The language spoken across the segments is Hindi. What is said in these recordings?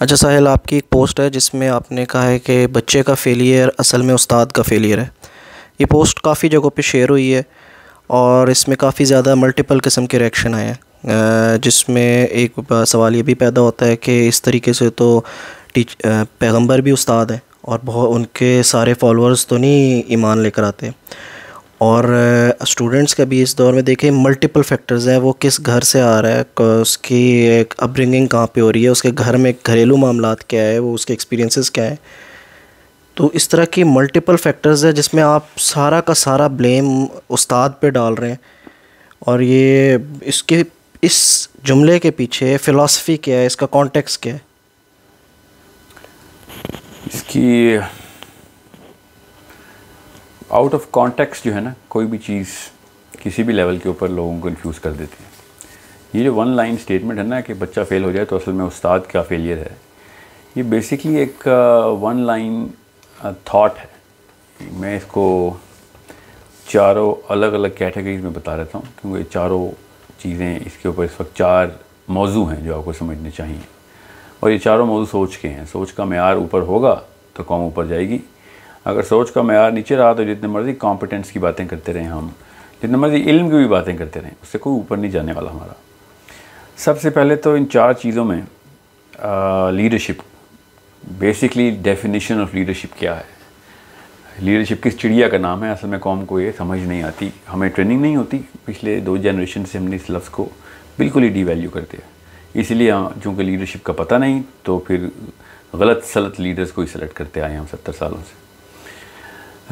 अच्छा साहिल आपकी एक पोस्ट है जिसमें आपने कहा है कि बच्चे का फेलियर असल में उस्ताद का फेलियर है ये पोस्ट काफ़ी जगहों पे शेयर हुई है और इसमें काफ़ी ज़्यादा मल्टीपल किस्म के रिएक्शन आए हैं जिसमें एक सवाल ये भी पैदा होता है कि इस तरीके से तो टीच पैगम्बर भी उस्ताद हैं और बहुत उनके सारे फॉलोअर्स तो नहीं ईमान लेकर आते और स्टूडेंट्स का भी इस दौर में देखें मल्टीपल फैक्टर्स हैं वो किस घर से आ रहा है उसकी अपब्रिंगिंग कहाँ पे हो रही है उसके घर में घरेलू मामला क्या है वो उसके एक्सपीरियंसेस क्या है तो इस तरह की मल्टीपल फैक्टर्स है जिसमें आप सारा का सारा ब्लेम उस्ताद पे डाल रहे हैं और ये इसके इस जुमले के पीछे फ़िलासफ़ी क्या है इसका कॉन्टेक्स्ट क्या है इसकी आउट ऑफ कॉन्टेक्स्ट जो है ना कोई भी चीज़ किसी भी लेवल के ऊपर लोगों को कन्फ्यूज़ कर देती है ये जो वन लाइन स्टेटमेंट है ना कि बच्चा फ़ेल हो जाए तो असल में उस्ताद का फेलियर है ये बेसिकली एक वन लाइन थाट है मैं इसको चारों अलग अलग कैटेगरीज में बता रहता हूँ क्योंकि चारों चीज़ें इसके ऊपर इस वक्त चार मौजू हैं जो आपको समझने चाहिए और ये चारों मौजू सोच के हैं सोच का मैार ऊपर होगा तो कौम ऊपर जाएगी अगर सोच का मैार नीचे रहा तो जितने मर्ज़ी कॉम्पिटेंस की बातें करते रहें हम जितने मर्ज़ी इल्म की भी बातें करते रहें उससे कोई ऊपर नहीं जाने वाला हमारा सबसे पहले तो इन चार चीज़ों में leadership basically definition of leadership क्या है लीडरशिप किस चिड़िया का नाम है असल में कौम को ये समझ नहीं आती हमें ट्रेनिंग नहीं होती पिछले दो जनरेशन से हमने इस लफ्ज़ को बिल्कुल ही डीवैल्यू कर दिया इसलिए चूँकि लीडरशिप का पता नहीं तो फिर गलत सलत लीडर्स को ही सेलेक्ट करते आए हम सत्तर सालों से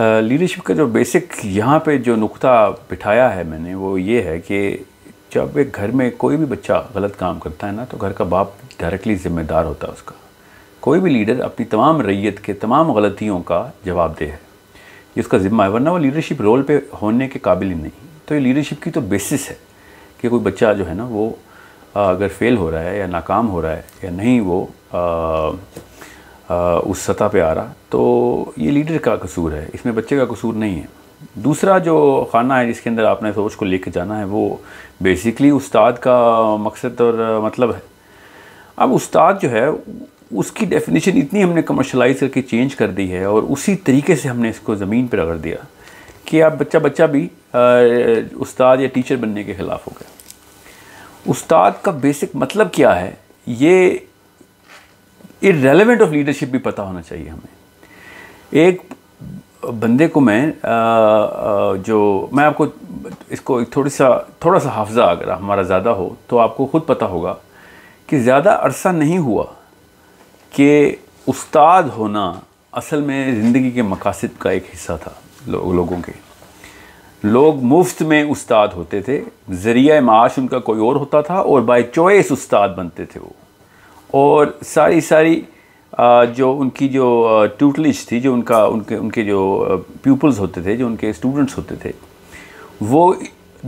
लीडरशिप का जो बेसिक यहाँ पे जो नुक्ता बिठाया है मैंने वो ये है कि जब एक घर में कोई भी बच्चा गलत काम करता है ना तो घर का बाप डायरेक्टली ज़िम्मेदार होता है उसका कोई भी लीडर अपनी तमाम रैयत के तमाम गलतियों का जवाब दे है जिसका ज़िम्मा है वरना वो लीडरशिप रोल पे होने के काबिल ही नहीं तो ये लीडरशिप की तो बेसिस है कि कोई बच्चा जो है ना वो अगर फेल हो रहा है या नाकाम हो रहा है या नहीं वो आ, उस सतह पे आ रहा तो ये लीडर का कसूर है इसमें बच्चे का कसूर नहीं है दूसरा जो खाना है जिसके अंदर आपने सोच को लेके जाना है वो बेसिकली उस्ताद का मकसद और मतलब है अब उस्ताद जो है उसकी डेफिनेशन इतनी हमने कमर्शलाइज करके चेंज कर दी है और उसी तरीके से हमने इसको ज़मीन पर रगड़ दिया कि आप बच्चा बच्चा भी उस्ताद या टीचर बनने के ख़िलाफ़ हो गया उस्ताद का बेसिक मतलब क्या है ये इरेलीवेंट ऑफ लीडरशिप भी पता होना चाहिए हमें एक बंदे को मैं आ, आ, जो मैं आपको इसको थोड़ी सा थोड़ा सा हाफजा अगर हमारा ज़्यादा हो तो आपको ख़ुद पता होगा कि ज़्यादा अरसा नहीं हुआ कि उस्ताद होना असल में ज़िंदगी के मकासद का एक हिस्सा था लो, लोगों के लोग मुफ्त में उस्ताद होते थे ज़रिया माश उनका कोई और होता था और बाय चॉइस उस्ताद बनते थे वो और सारी सारी जो उनकी जो ट्यूटलिश थी जो उनका उनके उनके जो पीपल्स होते थे जो उनके स्टूडेंट्स होते थे वो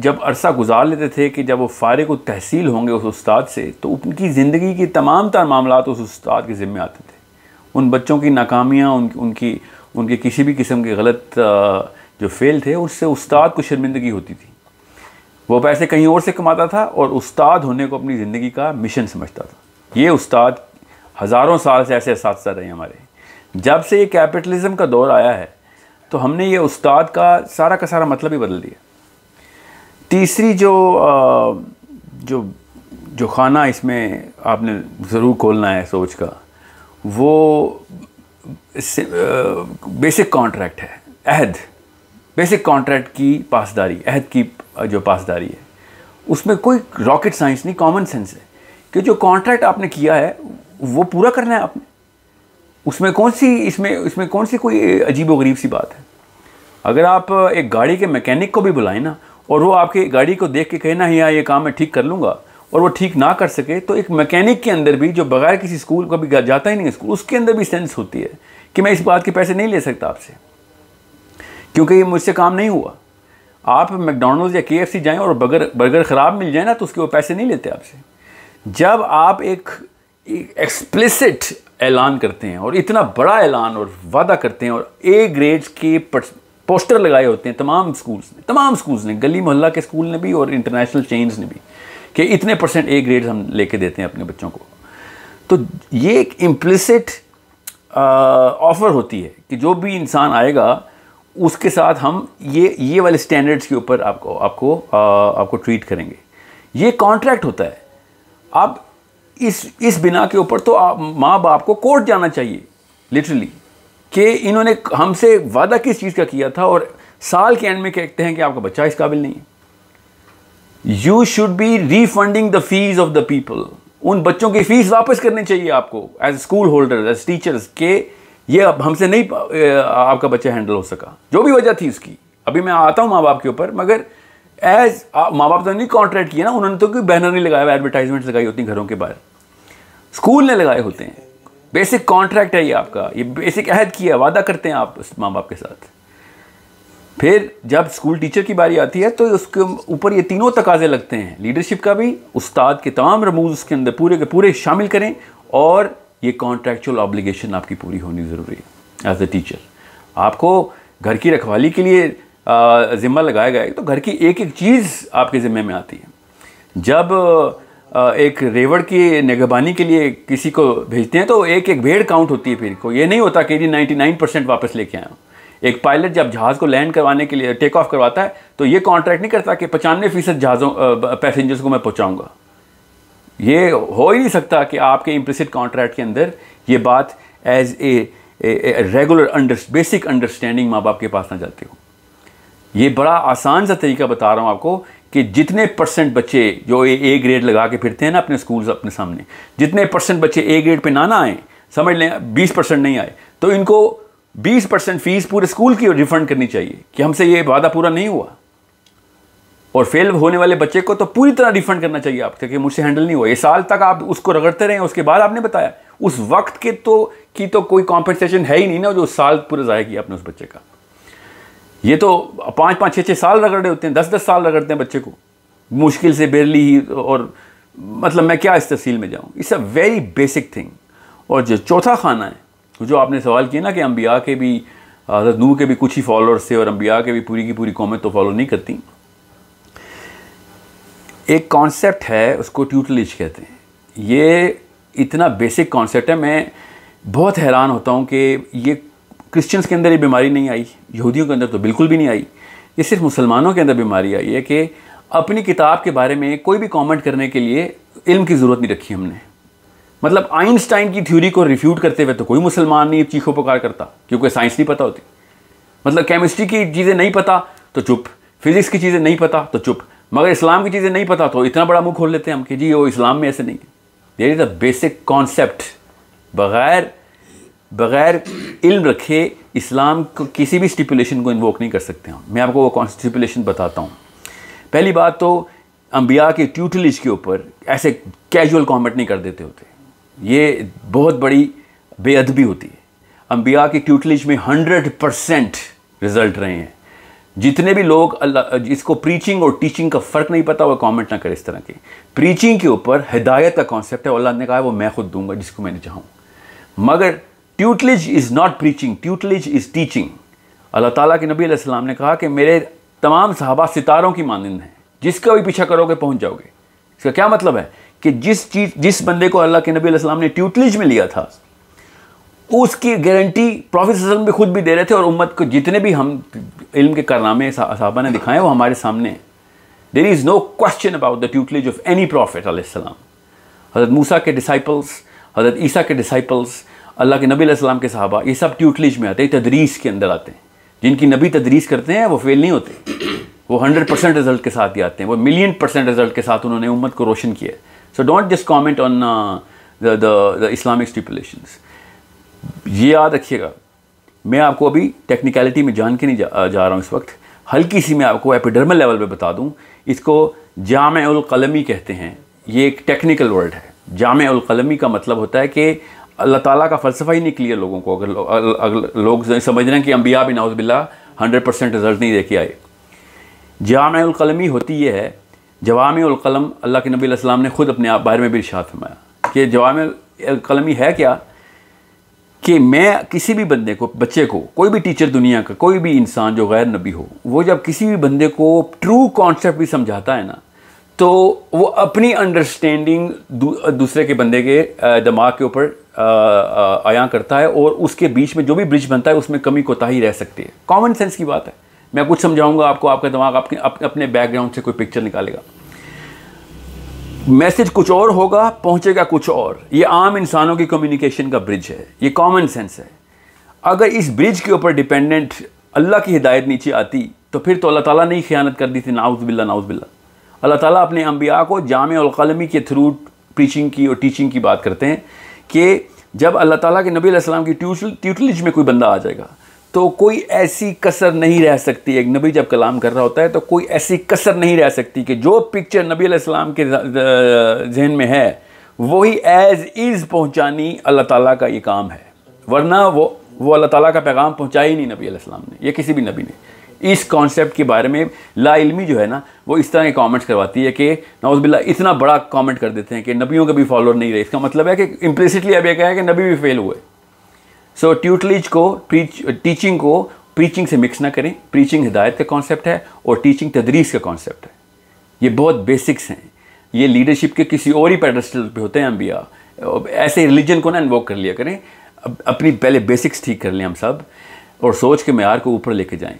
जब अरसा गुजार लेते थे कि जब वो फ़ारे को तहसील होंगे उस उस्ताद से तो उनकी ज़िंदगी के तमाम तर मामला उस उस्ताद के ज़िम्मे आते थे उन बच्चों की नाकामियाँ उन, उनकी उनके किसी भी किस्म के गलत जो फेल थे उससे उस्ताद को शर्मिंदगी होती थी वो पैसे कहीं और से कमाता था और उस्ताद होने को अपनी ज़िंदगी का मिशन समझता था ये उस्ताद हज़ारों साल से ऐसे साथ रहे हैं हमारे जब से ये कैपिटलिज़म का दौर आया है तो हमने ये उस्ताद का सारा का सारा मतलब ही बदल दिया तीसरी जो जो जो खाना इसमें आपने ज़रूर खोलना है सोच का वो बेसिक कॉन्ट्रैक्ट है अहद बेसिक कॉन्ट्रैक्ट की पासदारी अहद की जो पासदारी है उसमें कोई रॉकेट साइंस नहीं कॉमन सेंस है कि जो कॉन्ट्रैक्ट आपने किया है वो पूरा करना है आपने उसमें कौन सी इसमें इसमें कौन सी कोई अजीब गरीब सी बात है अगर आप एक गाड़ी के मैकेनिक को भी बुलाएं ना और वो आपकी गाड़ी को देख के कहना ही हाँ, यार ये काम मैं ठीक कर लूँगा और वो ठीक ना कर सके तो एक मैकेनिक के अंदर भी जो बगैर किसी स्कूल का भी जाता ही नहीं स्कूल उसके अंदर भी सेंस होती है कि मैं इस बात के पैसे नहीं ले सकता आपसे क्योंकि ये मुझसे काम नहीं हुआ आप मैकडोनल्ड या के एफ जाएँ और बर्गर बर्गर ख़राब मिल जाए ना तो उसके वो पैसे नहीं लेते आपसे जब आप एक एक्सप्लिसिट ऐलान करते हैं और इतना बड़ा ऐलान और वादा करते हैं और ए ग्रेड के पोस्टर लगाए होते हैं तमाम स्कूल्स ने तमाम स्कूल्स ने गली मोहल्ला के स्कूल ने भी और इंटरनेशनल चेन्स ने भी कि इतने परसेंट ए ग्रेड हम लेके देते हैं अपने बच्चों को तो ये एक इम्प्लिसिट ऑफ़र होती है कि जो भी इंसान आएगा उसके साथ हम ये ये वाले स्टैंडर्ड्स के ऊपर आपको आपको आ, आपको ट्रीट करेंगे ये कॉन्ट्रैक्ट होता है अब इस इस बिना के ऊपर तो माँ बाप को कोर्ट जाना चाहिए लिटरली कि इन्होंने हमसे वादा किस चीज़ का किया था और साल के एंड में कहते हैं कि आपका बच्चा इस काबिल नहीं है you should be refunding the fees of the people उन बच्चों की फीस वापस करनी चाहिए आपको as school holder as teachers के ये अब हमसे नहीं आपका बच्चा हैंडल हो सका जो भी वजह थी उसकी अभी मैं आता हूँ माँ बाप के ऊपर मगर एज माँ बाप तो नहीं कॉन्ट्रैक्ट किया ना उन्होंने तो कोई बैनर नहीं लगाया एडवर्टाइजमेंट लगाई होती घरों के बाहर स्कूल ने लगाए होते हैं बेसिक कॉन्ट्रैक्ट है ये आपका ये बेसिक अहद किया वादा करते हैं आप उस माँ बाप के साथ फिर जब स्कूल टीचर की बारी आती है तो उसके ऊपर ये तीनों तकाजे लगते हैं लीडरशिप का भी उस्ताद के तमाम रमूज उसके अंदर पूरे के पूरे शामिल करें और ये कॉन्ट्रेक्चुअल ऑब्लिगेशन आपकी पूरी होनी ज़रूरी है एज ए टीचर आपको घर की रखवाली के लिए ज़िम्मा लगाया गया तो घर की एक एक चीज़ आपके ज़िम्मे में आती है जब एक रेवड़ की निगहबानी के लिए किसी को भेजते हैं तो एक एक भेड़ काउंट होती है फिर को ये नहीं होता कि जी नाइन परसेंट वापस लेके आया एक पायलट जब जहाज़ को लैंड करवाने के लिए टेक ऑफ करवाता है तो ये कॉन्ट्रैक्ट नहीं करता कि पचानवे फीसद जहाज़ों पैसेंजर्स को मैं पहुँचाऊँगा ये हो ही नहीं सकता कि आपके इम्प्लिसिट कॉन्ट्रैक्ट के अंदर ये बात as a regular under basic understanding माँ बाप के पास ना जाती हूँ ये बड़ा आसान सा तरीका बता रहा हूँ आपको कि जितने परसेंट बच्चे जो ए ए ग्रेड लगा के फिरते हैं ना अपने स्कूल्स अपने सामने जितने परसेंट बच्चे ए ग्रेड पे ना ना आए समझ लें बीस परसेंट नहीं आए तो इनको बीस परसेंट फ़ीस पूरे स्कूल की रिफंड करनी चाहिए कि हमसे ये वादा पूरा नहीं हुआ और फेल होने वाले बच्चे को तो पूरी तरह रिफंड करना चाहिए आप क्योंकि मुझसे हैंडल नहीं हुआ ये साल तक आप उसको रगड़ते रहे उसके बाद आपने बताया उस वक्त के तो की तो कोई कॉम्पनसेशन है ही नहीं ना जो साल पूरा ज़ाया किया आपने उस बच्चे का ये तो पाँच पाँच छः छः साल रगड़ रहे होते हैं दस दस साल रगड़ते हैं बच्चे को मुश्किल से बेरली ही और मतलब मैं क्या इस तफसील में जाऊँ it's a very basic thing और जो चौथा खाना है जो आपने सवाल किया ना कि अम्बिया के भी नू के भी कुछ ही फॉलोअर्स थे और अम्बिया के भी पूरी की पूरी कौमें तो फॉलो नहीं करती एक कॉन्सेप्ट है उसको ट्यूटलिज कहते हैं ये इतना बेसिक कॉन्सेप्ट है मैं बहुत हैरान होता हूँ कि ये क्रिश्चियंस के अंदर ये बीमारी नहीं आई यहूदियों के अंदर तो बिल्कुल भी नहीं आई ये सिर्फ मुसलमानों के अंदर बीमारी आई है कि अपनी किताब के बारे में कोई भी कमेंट करने के लिए इल्म की ज़रूरत नहीं रखी हमने मतलब आइंस्टाइन की थ्योरी को रिफ्यूट करते हुए तो कोई मुसलमान नहीं चीखों पुकार करता क्योंकि साइंस नहीं पता होती मतलब केमिस्ट्री की चीज़ें नहीं पता तो चुप फिज़िक्स की चीज़ें नहीं पता तो चुप मगर इस्लाम की चीज़ें नहीं पता तो इतना बड़ा मुंह खोल लेते हैं हम कि जी वो इस्लाम में ऐसे नहीं है there is a basic concept बग़ैर बग़ैर इल्म रखे इस्लाम को किसी भी स्टिपुलेशन को इन्वोक नहीं कर सकते हम मैं आपको वो कौन स्टिपुलेशन बताता हूँ पहली बात तो अम्बिया के ट्यूटलिज के ऊपर ऐसे कैजुअल कॉमेंट नहीं कर देते होते ये बहुत बड़ी बेअदबी होती है अम्बिया के ट्यूटलिज में हंड्रेड परसेंट रिज़ल्ट रहे हैं जितने भी लोग अल्लाह जिसको प्रीचिंग और टीचिंग का फ़र्क नहीं पता वो कमेंट ना करें इस तरह के प्रीचिंग के ऊपर हिदायत का कॉन्सेप्ट है अल्लाह ने कहा वो मैं खुद दूंगा जिसको मैंने चाहूँ मगर tutelage is not preaching tutelage is teaching Allah Taala के नबी सलाम ने कहा कि मेरे तमाम सहाबा सितारों की मानंद हैं जिसका भी पीछा करोगे पहुंच जाओगे इसका क्या मतलब है कि जिस चीज़ जिस बंदे को अल्लाह के नबी सलाम ने ट्यूटलेज में लिया था उसकी गारंटी प्रोफेसर भी खुद भी दे रहे थे और उम्मत को जितने भी हम इल्म के कारनामे साहबा ने दिखाए वो हमारे सामने हैं there is no question about the tutelage of any prophet आसमाम हज़रत मूसा के डिसाइपल्स हज़रत ईसा के डिसाइपल्स अल्लाह के नबी सलाम के साहबा ये सब ट्यूटलिज में आते हैं तदरीस के अंदर आते हैं जिनकी नबी तदरीस करते हैं वो फेल नहीं होते वो हंड्रेड परसेंट रिजल्ट के साथ ही आते हैं वो मिलियन परसेंट रिजल्ट के साथ उन्होंने उम्मत को रोशन किया है so don't just comment on the Islamic stipulation ये याद रखिएगा मैं आपको अभी टेक्निकलिटी में जान के नहीं जा, जा रहा हूँ इस वक्त हल्की सी मैं आपको एपिडर्मल लेवल पर बता दूँ इसको जाम कलमी कहते हैं ये एक टेक्निकल वर्ड है जाम कलमी का मतलब होता है कि अल्लाह ताला का फ़लसफ़ा ही नहीं क्लियर लोगों को अगर, अगर लोग समझ रहे हैं कि अम्बिया बिन नाउज़बिल्ला हंड्रेड परसेंट रिजल्ट नहीं देखे आए जामकलमी होती यह है जवामकलम अल्लाह के नबी असलम ने ख़ुद अपने आप बारे में भी इर्शाद फरमाया कि जवामकलमी है क्या कि मैं किसी भी बंदे को बच्चे को कोई भी टीचर दुनिया का कोई भी इंसान जो गैर नबी हो वो जब किसी भी बंदे को ट्रू कॉन्सेप्ट भी समझाता है ना तो वो अपनी अंडरस्टैंडिंग दूसरे के बंदे के दिमाग के ऊपर आया करता है और उसके बीच में जो भी ब्रिज बनता है उसमें कमी कोताही रह सकती है कॉमन सेंस की बात है मैं कुछ समझाऊंगा आपको आपका दिमाग आपके अपने बैकग्राउंड से कोई पिक्चर निकालेगा मैसेज कुछ और होगा पहुंचेगा कुछ और ये आम इंसानों की कम्युनिकेशन का ब्रिज है ये कॉमन सेंस है अगर इस ब्रिज के ऊपर डिपेंडेंट अल्लाह की हिदायत नीचे आती तो फिर तो अल्लाह ताला ने ही ख़यानत कर दी थी नाउज़ बिल्ला नाउज़ बिल्ला अल्लाह ताला अपने अम्बिया को जाम कलमी के थ्रू प्रीचिंग की और टीचिंग की बात करते हैं कि जब अल्लाह ताला के नबी अलैहिस्सलाम की ट्यूटल ट्यूटलिज में कोई बंदा आ जाएगा तो कोई ऐसी कसर नहीं रह सकती एक नबी जब कलाम कर रहा होता है तो कोई ऐसी कसर नहीं रह सकती कि जो पिक्चर नबी अलैहिस्सलाम के जहन में है वही एज इज़ पहुंचानी अल्लाह ताला का ये काम है वरना वो वो अल्लाह ताला का पैगाम पहुंचाया ही नहीं नबी अलैहिस्सलाम ने यह किसी भी नबी ने इस कॉन्सेप्ट के बारे में लाइलमी जो है ना वो इस तरह के कमेंट्स करवाती है कि बिल्ला इतना बड़ा कमेंट कर देते हैं कि नबियों के भी फॉलोअर नहीं रहे इसका मतलब है कि इम्प्लिसिटली अब यह कहें कि नबी भी फेल हुए सो so, ट्यूटलीज को प्रीच टीचिंग को प्रीचिंग से मिक्स ना करें प्रीचिंग हिदायत का कॉन्सेप्ट है और टीचिंग तदरीस का कॉन्सेप्ट है ये बहुत बेसिक्स हैं ये लीडरशिप के किसी और ही पेडस्टल पे होते हैं अम्बिया ऐसे रिलीजन को ना इन्वॉक कर लिया करें अपनी पहले बेसिक्स ठीक कर लें हम सब और सोच के मैार को ऊपर लेके जाएं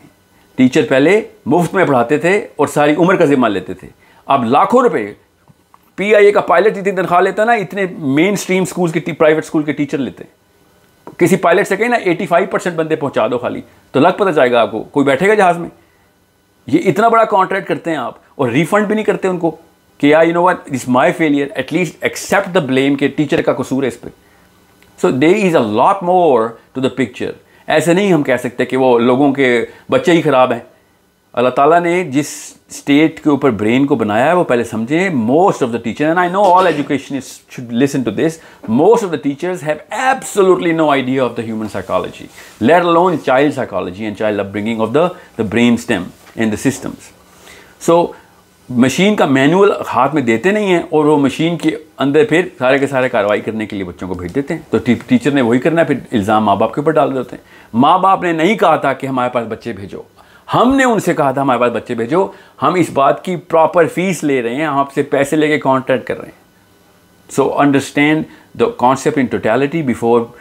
टीचर पहले मुफ्त में पढ़ाते थे और सारी उम्र का जिम्मा लेते थे अब लाखों रुपए पीआईए का पायलट जितनी तनख्वाह लेता ना इतने मेन स्ट्रीम स्कूल के प्राइवेट स्कूल के टीचर लेते हैं किसी पायलट से कहें ना 85 परसेंट बंदे पहुंचा दो खाली तो लग पता जाएगा आपको कोई बैठेगा जहाज़ में ये इतना बड़ा कॉन्ट्रैक्ट करते हैं आप और रिफंड भी नहीं करते उनको कि I you know what is my failure at least accept the blame के टीचर का कसूर है इस पर so there is a lot more to the picture ऐसे नहीं हम कह सकते कि वो लोगों के बच्चे ही ख़राब हैं अल्लाह ताला ने जिस स्टेट के ऊपर ब्रेन को बनाया है वो पहले समझे most of the teacher and I know all education should listen to this most of the teachers have absolutely no idea of the human psychology let alone child psychology and child upbringing of the the brain stem in the systems so machine का मैनुअल हाथ में देते नहीं हैं और वो मशीन के अंदर फिर सारे के सारे कार्रवाई करने के लिए बच्चों को भेज देते हैं तो टी, टीचर ने वही करना है फिर इल्ज़ाम माँ बाप के ऊपर डाल देते हैं माँ बाप ने नहीं कहा था कि हमारे पास बच्चे भेजो हमने उनसे कहा था हमारे पास बच्चे भेजो हम इस बात की प्रॉपर फीस ले रहे हैं आपसे पैसे लेके कॉन्ट्रैक्ट कर रहे हैं so understand the concept in totality before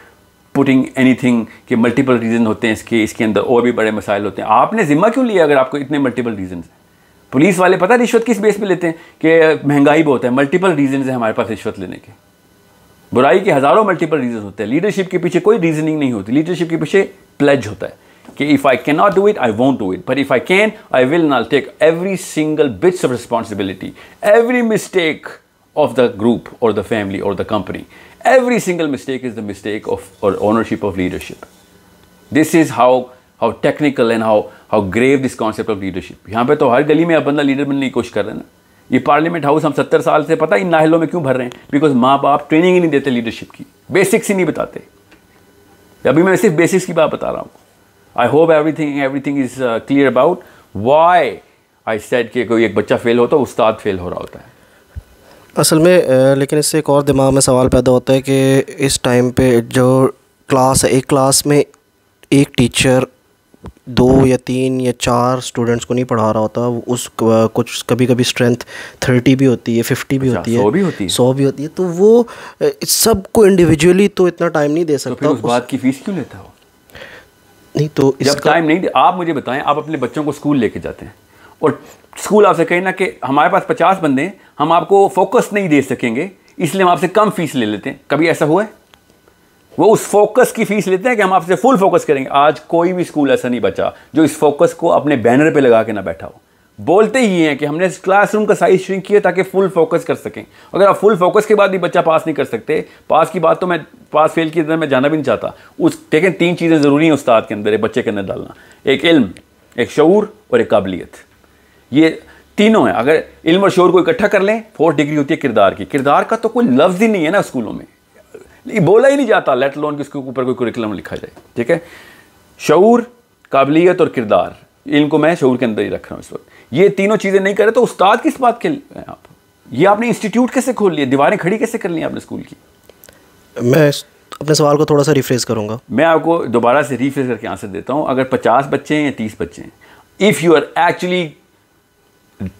putting thing के मल्टीपल रीज़न होते हैं इसके इसके अंदर और भी बड़े मसाइल होते हैं आपने ज़िम्मा क्यों लिया अगर आपको इतने मल्टीपल रीजन हैं पुलिस वाले पता रिश्वत किस बेस पे लेते हैं कि महंगाई बहुत है मल्टीपल रीजन है हमारे पास रिश्वत लेने के बुराई के हज़ारों मल्टीपल रीजन होते हैं लीडरशिप के पीछे कोई रीजनिंग नहीं होती लीडरशिप के पीछे प्लेज होता है कि if I can not do it I won't do it but if I can I will not take every single bits of responsibility every mistake of the group और द फैमिली और the company every single mistake is the mistake of और ownership of leadership this is how how technical and how how grave this concept of leadership यहाँ पे तो हर गली में अब बंदा लीडर बनने की कोशिश कर रहे हैं ना ये पार्लियामेंट हाउस हम सत्तर साल से पता इन नाहलों में क्यों भर रहे हैं बिकॉज माँ बाप ट्रेनिंग ही नहीं देते लीडरशिप की बेसिक्स ही नहीं बताते अभी मैं सिर्फ बेसिक्स की बात बता रहा हूँ I hope every everything is clear about why I said कि कोई एक बच्चा फेल होता है उस्ताद फेल हो रहा होता है असल में लेकिन इससे एक और दिमाग में सवाल पैदा होता है कि इस टाइम पे जो क्लास है एक क्लास में एक टीचर दो या तीन या चार स्टूडेंट्स को नहीं पढ़ा रहा होता उस कुछ कभी कभी स्ट्रेंथ थर्टी भी होती है फिफ्टी भी अच्छा, होती है सौ भी होती है सौ भी होती है तो वो सबको इंडिविजुअली तो इतना टाइम नहीं दे तो सकता तो उस बात की फ़ीस क्यों लेता हो नहीं तो जब टाइम नहीं आप मुझे बताएं आप अपने बच्चों को स्कूल लेके जाते हैं और स्कूल आपसे कहें ना कि हमारे पास पचास बंदे हैं हम आपको फोकस नहीं दे सकेंगे इसलिए हम आपसे कम फीस ले लेते हैं कभी ऐसा हुआ है वो उस फोकस की फीस लेते हैं कि हम आपसे फुल फोकस करेंगे आज कोई भी स्कूल ऐसा नहीं बचा जो इस फोकस को अपने बैनर पे लगा के ना बैठा हो बोलते ही हैं कि हमने इस क्लासरूम का साइज श्रिंक किया ताकि फुल फोकस कर सकें अगर आप फुल फोकस के बाद भी बच्चा पास नहीं कर सकते पास की बात तो मैं पास फेल की तरह मैं जाना भी नहीं चाहता उस देखें तीन चीज़ें ज़रूरी हैं उस्ताद के अंदर एक बच्चे के अंदर डालना एक इल्म एक शूर और एक काबिलियत ये तीनों हैं अगर इल्म और शोर को इकट्ठा कर लें फोर्थ डिग्री होती है किरदार की किरदार का तो कोई लफ्ज़ ही नहीं है ना स्कूलों में बोला ही नहीं जाता लेट लोन कि उसके ऊपर कोई कुरिकुलम लिखा जाए ठीक है शूर काबिलियत और किरदार इनको मैं शूर के अंदर ही रख रहा हूँ इस वक्त ये तीनों चीज़ें नहीं करें तो उस्ताद किस बात के आप ये आपने इंस्टीट्यूट कैसे खोल लिए दीवारें खड़ी कैसे कर ली आपने स्कूल की मैं अपने सवाल को थोड़ा सा रिफ्रेस करूँगा मैं आपको दोबारा से रिफ्रेस करके आंसर देता हूँ अगर पचास बच्चे हैं या तीस बच्चे हैं if you are actually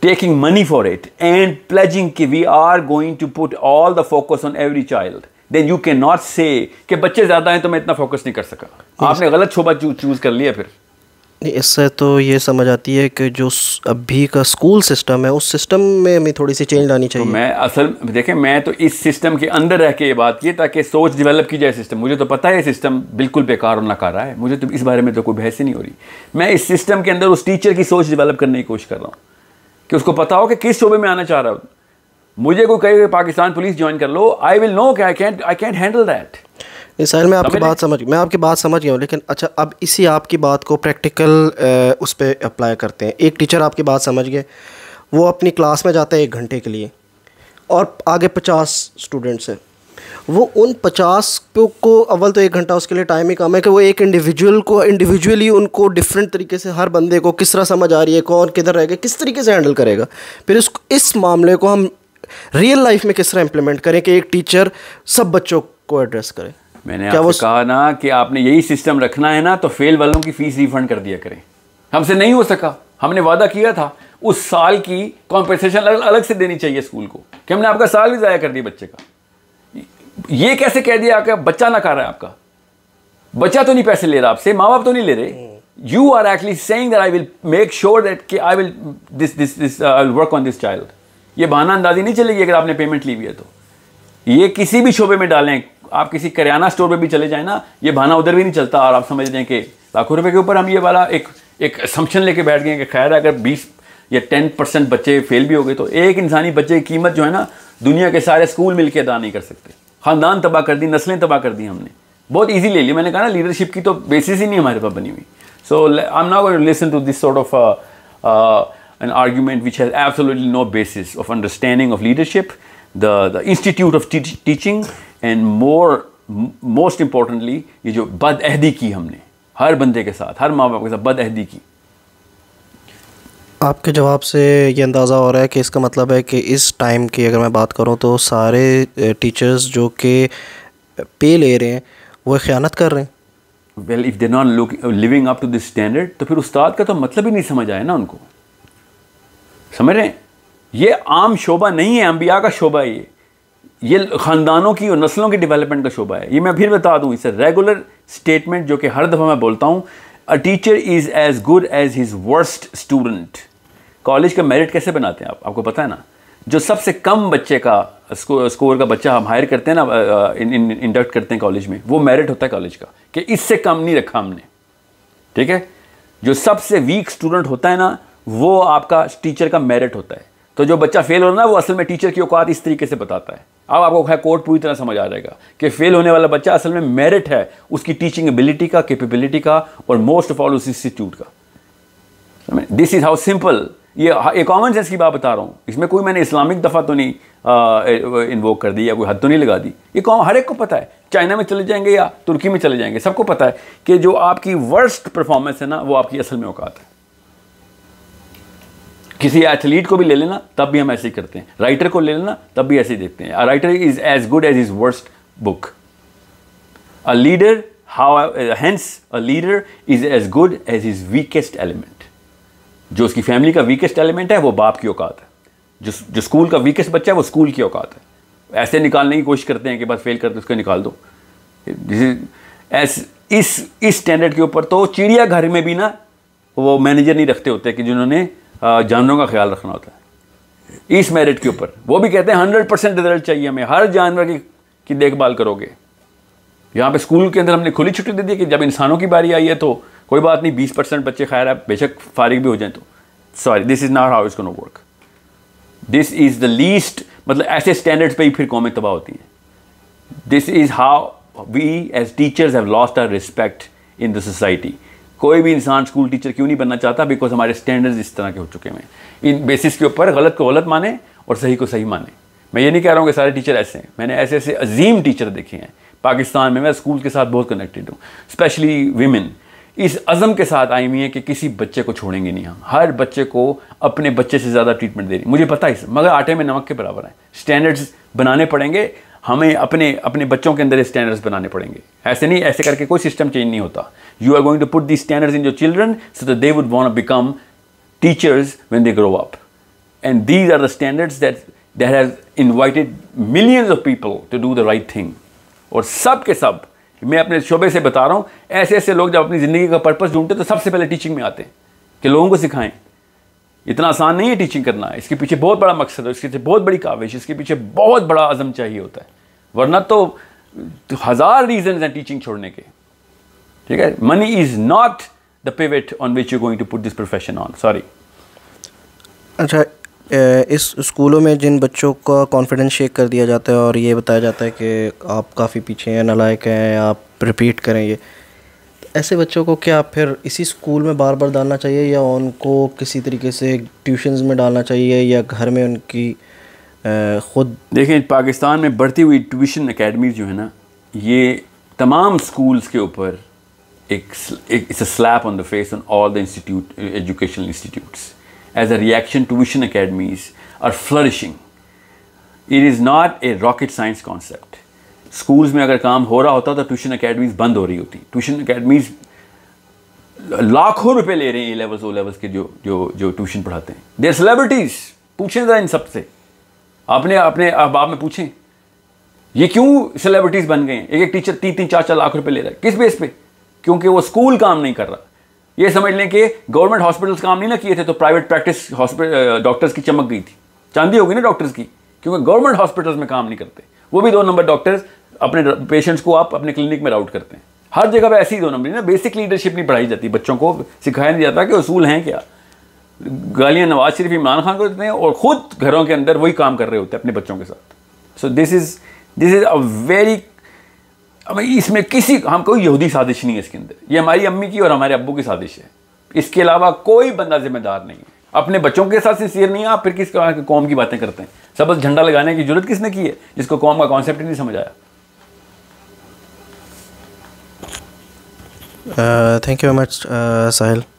taking money for it and pledging कि we are going to put all the focus on every child then you can not say कि बच्चे ज़्यादा हैं तो मैं इतना फोकस नहीं कर सका आपने गलत शोबा चूज़ कर लिया फिर इससे तो ये समझ आती है कि जो अभी का स्कूल सिस्टम है उस सिस्टम में हमें थोड़ी सी चेंज लानी तो चाहिए तो मैं असल देखें मैं तो इस सिस्टम के अंदर रह के ये बात की ताकि सोच डेवलप की जाए सिस्टम मुझे तो पता है सिस्टम बिल्कुल बेकार और नकारा है मुझे तो इस बारे में तो कोई बहस ही नहीं हो रही मैं इस सिस्टम के अंदर उस टीचर की सोच डेवलप करने की कोशिश कर रहा हूँ कि उसको पता हो कि किस शोबे में आना चाह रहा हूँ मुझे कोई कहे पाकिस्तान पुलिस ज्वाइन कर लो I will no I can't I can't handle that sir मैं आपकी बात समझ मैं आपकी बात समझ गया हूँ लेकिन अच्छा अब इसी आपकी बात को प्रैक्टिकल उस पर अप्लाई करते हैं एक टीचर आपकी बात समझ गए वो अपनी क्लास में जाता है एक घंटे के लिए और आगे पचास स्टूडेंट्स हैं वो उन पचास को अव्वल तो एक घंटा उसके लिए टाइम ही कम है कि वो एक इंडिविजुअल को इंडिविजुअली उनको डिफरेंट तरीके से हर बंदे को किस तरह समझ आ रही है कौन किधर रहेगा किस तरीके से हैंडल करेगा फिर इस इस मामले को हम रियल लाइफ में किस तरह इम्प्लीमेंट करें कि एक टीचर सब बच्चों को एड्रेस करें मैंने क्या वो कहा ना कि आपने यही सिस्टम रखना है ना तो फेल वालों की फीस रिफंड कर दिया करें हमसे नहीं हो सका हमने वादा किया था उस साल की कॉम्पेंसेशन अलग से देनी चाहिए स्कूल को कि हमने आपका साल भी ज़ाया कर दिया बच्चे का ये कैसे कह दिया आपका बच्चा ना कर रहा है आपका बच्चा तो नहीं पैसे ले रहा आपसे माँ बाप तो नहीं ले रहे you are actually saying that I will make sure that I will this this this uh, I'll work on this ये बहाना अंदाजी नहीं चलेगी अगर आपने पेमेंट ली हुई है तो ये किसी भी शोबे में डालें आप किसी करियाना स्टोर पर भी चले जाए ना ये बहाना उधर भी नहीं चलता और आप समझ लें कि लाखों रुपए के ऊपर हम ये वाला एक एक समशन लेके बैठ गए कि खैर अगर बीस या टेन परसेंट बच्चे फेल भी हो गए तो एक इंसानी बच्चे की कीमत जो है ना दुनिया के सारे स्कूल मिलकर अदा नहीं कर सकते ख़ानदान तबाह कर दी नस्लें तबाह कर दी हमने बहुत ईजी ले ली मैंने कहा ना लीडरशिप की तो बेसिस ही नहीं हमारे पास बनी हुई so I am not listen to this sort of an argument which has absolutely no basis of understanding of leadership, the, the institute of te teaching, and more most importantly, ye jo bad-ahdi ki humne, har bande ke के har maa-baap ke के bad-ahdi ki. आपके जवाब से ये अंदाज़ा हो रहा है कि इसका मतलब है कि इस टाइम की अगर मैं बात करूं तो सारे टीचर्स जो कि पे ले रहे हैं वो ख़यानत कर रहे हैं well if they not look living up to this standard तो फिर उस्ताद का तो मतलब ही नहीं समझ आया ना उनको समझ रहे हैं ये आम शोबा नहीं है अम्बिया का शोबा ये ये ख़ानदानों की और नस्लों की डेवलपमेंट का शोबा है ये मैं फिर बता दूँ इसे रेगुलर स्टेटमेंट जो कि हर दफ़ा मैं बोलता हूँ a teacher is as good as his worst student college का मेरिट कैसे बनाते हैं आप आपको पता है ना जो सबसे कम बच्चे का स्कोर का बच्चा हम हायर करते हैं ना इन, इन, इंडक्ट करते हैं कॉलेज में वो मेरिट होता है कॉलेज का कि इससे कम नहीं रखा हमने ठीक है जो सबसे वीक स्टूडेंट होता है ना वो आपका टीचर का मेरिट होता है तो जो बच्चा फेल हो रहा है वो असल में टीचर की औकात इस तरीके से बताता है अब आपको खैर कोर्ट पूरी तरह समझ आ जाएगा कि फेल होने वाला बच्चा असल में मेरिट है उसकी टीचिंग एबिलिटी का कैपेबिलिटी का और मोस्ट ऑफ ऑल उस इंस्टीट्यूट का दिस इज़ हाउ सिंपल ये एक कॉमन सेंस की बात बता रहा हूँ इसमें कोई मैंने इस्लामिक दफ़ा तो नहीं इन्वोक कर दी या कोई हद तो नहीं लगा दी ये कॉम हर एक को पता है चाइना में चले जाएंगे या तुर्की में चले जाएंगे सबको पता है कि जो आपकी वर्स्ट परफॉर्मेंस है ना वो आपकी असल में औकात है किसी एथलीट को भी ले लेना तब भी हम ऐसे ही करते हैं राइटर को ले लेना तब भी ऐसे ही देखते हैं writer is as good as is worst book a leader how hence a leader is as good as is weakest element जो उसकी फैमिली का वीकेस्ट एलिमेंट है वो बाप की औकात है जो जो स्कूल का वीकेस्ट बच्चा है वो स्कूल की औकात है ऐसे निकालने की कोशिश करते हैं कि बस फेल करते उसको निकाल दो इस इस स्टैंडर्ड के ऊपर तो चिड़ियाघर में भी ना वो मैनेजर नहीं रखते होते कि जिन्होंने जानवरों का ख्याल रखना होता है इस मेरिट के ऊपर वो भी कहते हैं हंड्रेड परसेंट रिजल्ट चाहिए हमें हर जानवर की, की देखभाल करोगे यहाँ पे स्कूल के अंदर हमने खुली छुट्टी दे दी कि जब इंसानों की बारी आई है तो कोई बात नहीं बीस परसेंट बच्चे खैर है बेशक फारिग भी हो जाए तो sorry this is not how is no work this is the least मतलब ऐसे स्टैंडर्ड्स पे ही फिर कौमें तबाह होती हैं this is how we as teachers have lost our respect in the society कोई भी इंसान स्कूल टीचर क्यों नहीं बनना चाहता बिकॉज हमारे स्टैंडर्ड्स इस तरह के हो चुके हैं इन बेसिस के ऊपर गलत को गलत माने और सही को सही माने मैं ये नहीं कह रहा हूँ कि सारे टीचर ऐसे हैं मैंने ऐसे ऐसे अजीम टीचर देखे हैं पाकिस्तान में मैं स्कूल के साथ बहुत कनेक्टेड हूँ स्पेशली वीमेन इस अज़म के साथ आई हुई है कि किसी बच्चे को छोड़ेंगे नहीं हम हर बच्चे को अपने बच्चे से ज़्यादा ट्रीटमेंट दे रही मुझे पता है मगर आटे में नमक के बराबर है स्टैंडर्ड्स बनाने पड़ेंगे हमें अपने अपने बच्चों के अंदर स्टैंडर्ड्स बनाने पड़ेंगे ऐसे नहीं ऐसे करके कोई सिस्टम चेंज नहीं होता you are going to put the standards in your children so that they would want become teachers when they grow up and these are the standards that that has invited millions of people to do the right thing और सब के सब मैं अपने शोबे से बता रहा हूँ ऐसे ऐसे लोग जब अपनी ज़िंदगी का पर्पज़ ढूंढते तो सबसे पहले टीचिंग में आते हैं कि लोगों को सिखाएं इतना आसान नहीं है टीचिंग करना इसके पीछे बहुत बड़ा मकसद है इसके पीछे बहुत बड़ी काविश इसके पीछे बहुत बड़ा आज़म चाहिए होता है वरना तो, तो हज़ार रीजन हैं टीचिंग छोड़ने के ठीक है money is not the pivot on which you going to put this profession on sorry अच्छा इस स्कूलों में जिन बच्चों का कॉन्फिडेंस शेक कर दिया जाता है और ये बताया जाता है कि आप काफ़ी पीछे हैं नलायक हैं आप रिपीट करें ये ऐसे बच्चों को क्या फिर इसी स्कूल में बार बार डालना चाहिए या उनको किसी तरीके से ट्यूशन्स में डालना चाहिए या घर में उनकी ख़ुद देखें पाकिस्तान में बढ़ती हुई ट्यूशन अकेडमी जो है ना ये तमाम स्कूल्स के ऊपर एक it's a slap on the face on all the institute educational institutes as a reaction tuition academies are flourishing it is not a rocket science concept schools में अगर काम हो रहा होता तो ट्यूशन अकेडमीज़ बंद हो रही होती ट्यूशन अकेडमीज़ लाखों रुपए ले रहे हैं ए लेवल्स ओ लेवल्स के जो जो जो ट्यूशन पढ़ाते हैं देर सेलिब्रिटीज़ पूछें ज़रा इन सबसे से आपने अपने अहबाब में पूछें ये क्यों सेलिब्रिटीज़ बन गए हैं एक एक टीचर तीन तीन चार चार लाख रुपए ले रहा है किस बेस पे क्योंकि वो स्कूल काम नहीं कर रहा ये समझ लें कि गवर्नमेंट हॉस्पिटल्स काम नहीं ना किए थे तो प्राइवेट प्रैक्टिस हॉस्पिटल डॉक्टर्स की चमक गई थी चांदी होगी ना डॉक्टर्स की क्योंकि गवर्नमेंट हॉस्पिटल्स में काम नहीं करते वो भी दो नंबर डॉक्टर्स अपने पेशेंट्स को आप अपने क्लिनिक में राउट करते हैं हर जगह पर ऐसी ही दोनों ना बेसिक लीडरशिप नहीं पढ़ाई जाती बच्चों को सिखाया नहीं जाता कि असूल हैं क्या गालियाँ नवाज शरीफ इमरान खान को देते हैं और ख़ुद घरों के अंदर वही काम कर रहे होते हैं अपने बच्चों के साथ so this is this is a very इसमें किसी हम कोई यहूदी साजिश नहीं है इसके अंदर ये हमारी अम्मी की और हमारे अबू की साजिश है इसके अलावा कोई बंदा जिम्मेदार नहीं है अपने बच्चों के साथ सिंसियर नहीं है आप फिर किस कौम की बातें करते हैं सबस झंडा लगाने की जरूरत किसने की है जिसको कौम का कॉन्सेप्ट ही नहीं समझ आया Uh, thank you very much, uh, Sahil.